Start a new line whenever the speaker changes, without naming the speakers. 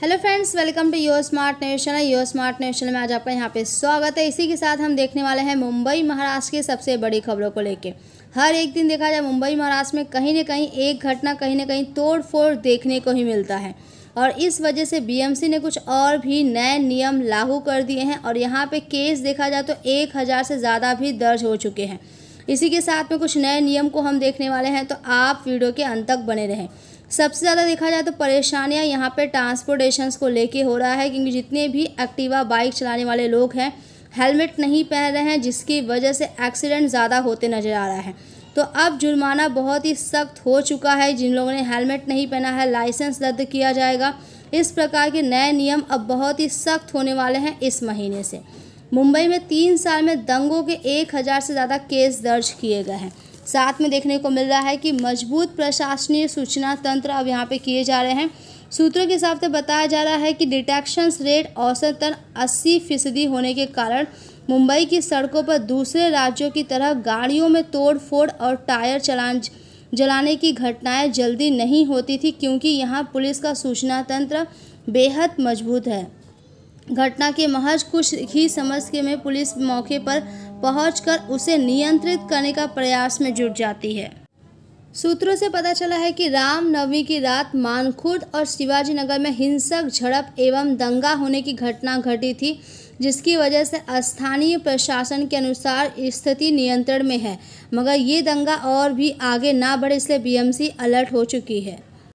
hello friends welcome to your smart news your smart news में आज आपका यहाँ पे स्वागत है इसी के साथ हम देखने वाले हैं मुंबई महाराष्ट्र की सबसे बड़ी खबरों को लेके हर एक दिन देखा जाए मुंबई महाराष्ट्र में कहीं ना कहीं एक घटना कहीं ना कहीं तोड़ फोड़ देखने को ही मिलता है और इस वजह से बीएमसी ने कुछ और भी नए नियम लागू कर दिए हैं और यहाँ पर केस देखा जाए तो एक हज़ार से ज़्यादा भी दर्ज हो चुके हैं इसी के साथ में कुछ नए नियम को हम देखने वाले हैं तो आप वीडियो के अंत तक बने रहें सबसे ज़्यादा देखा जाए तो परेशानियाँ यहाँ पर ट्रांसपोर्टेशन को लेके हो रहा है क्योंकि जितने भी एक्टिवा बाइक चलाने वाले लोग हैं हेलमेट नहीं पहन रहे हैं जिसकी वजह से एक्सीडेंट ज़्यादा होते नज़र आ रहा है तो अब जुर्माना बहुत ही सख्त हो चुका है जिन लोगों ने हेलमेट नहीं पहना है लाइसेंस रद्द किया जाएगा इस प्रकार के नए नियम अब बहुत ही सख्त होने वाले हैं इस महीने से मुंबई में तीन साल में दंगों के एक हज़ार से ज़्यादा केस दर्ज किए गए हैं साथ में देखने को मिल रहा है कि मजबूत प्रशासनीय सूचना तंत्र अब यहाँ पे किए जा रहे हैं सूत्रों के हिसाब से बताया जा रहा है कि डिटेक्शन रेट औसतन 80 फीसदी होने के कारण मुंबई की सड़कों पर दूसरे राज्यों की तरह गाड़ियों में तोड़ फोड़ और टायर चलान जलाने की घटनाएं जल्दी नहीं होती थी क्योंकि यहाँ पुलिस का सूचना तंत्र बेहद मजबूत है घटना के महज कुछ ही समझ के में पुलिस मौके पर पहुंचकर उसे नियंत्रित करने का प्रयास में जुट जाती है सूत्रों से पता चला है कि रामनवमी की रात मानखुर्द और शिवाजी नगर में हिंसक झड़प एवं दंगा होने की घटना घटी थी जिसकी वजह से स्थानीय प्रशासन के अनुसार स्थिति नियंत्रण में है मगर ये दंगा और भी आगे ना बढ़े इसलिए बीएमसी अलर्ट हो चुकी है